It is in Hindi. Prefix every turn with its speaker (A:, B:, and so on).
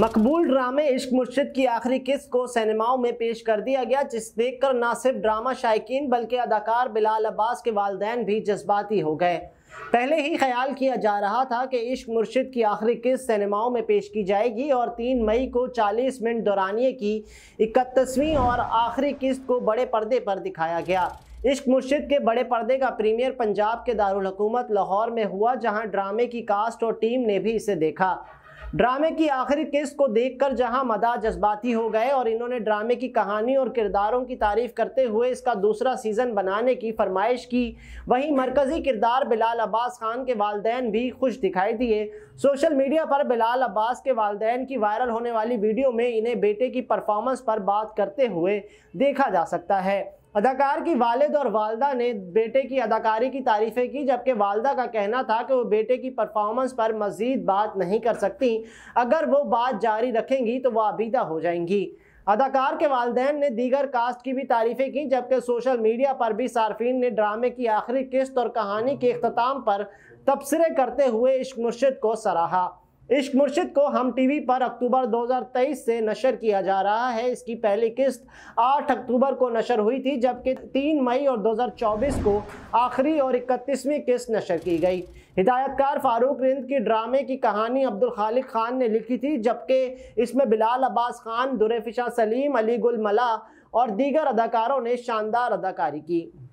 A: मकबूल ड्रामे इश्क मुर्शिद की आखिरी किस्त को सिनेमाओं में पेश कर दिया गया जिस देखकर ना सिर्फ ड्रामा शायकीन बल्कि अदाकार बिलाल अब्बास के वालदेन भी जज्बाती हो गए पहले ही ख्याल किया जा रहा था कि इश्क मुर्शिद की आखिरी किस्त सिनेमाओं में पेश की जाएगी और तीन मई को 40 मिनट दौरानिए की इकतीसवीं और आखिरी किस्त को बड़े पर्दे पर दिखाया गया इश्क मुर्शिद के बड़े पर्दे का प्रीमियर पंजाब के दारुल हकूमत लाहौर में हुआ जहां ड्रामे की कास्ट और टीम ने भी इसे देखा ड्रामे की आखिरी किस्त को देखकर जहां मदा जज्बाती हो गए और इन्होंने ड्रामे की कहानी और किरदारों की तारीफ करते हुए इसका दूसरा सीज़न बनाने की फरमाइश की वहीं मरकज़ी किरदार बिलाल अब्बास खान के वालदेन भी खुश दिखाई दिए सोशल मीडिया पर बिलाल अब्बास के वालदेन की वायरल होने वाली वीडियो में इन्हें बेटे की परफॉर्मेंस पर बात करते हुए देखा जा सकता है अदाकार की वालिद और वालदा ने बेटे की अदाकारी की तारीफ़ें की जबकि वालदा का कहना था कि वो बेटे की परफॉर्मेंस पर मज़ीद बात नहीं कर सकती अगर वो बात जारी रखेंगी तो वह आबीदा हो जाएंगी अदाकार के वालदेन ने दीगर कास्ट की भी तारीफ़ें की जबकि सोशल मीडिया पर भी सार्फिन ने ड्रामे की आखिरी किस्त और कहानी के अख्ताम पर तबसरे करते हुए इश्क मुर्शद को सराहा इश्क मुर्शिद को हम टीवी पर अक्टूबर 2023 से नशर किया जा रहा है इसकी पहली किस्त 8 अक्टूबर को नशर हुई थी जबकि 3 मई और 2024 को आखिरी और 31वीं किस्त नशर की गई हिदायतकार फारूक रिंद की ड्रामे की कहानी अब्दुल खालिक खान ने लिखी थी जबकि इसमें बिलाल अब्बास खान दुरफिशा सलीम अली गुल मला और दीगर अदाकारों ने शानदार अदाकारी की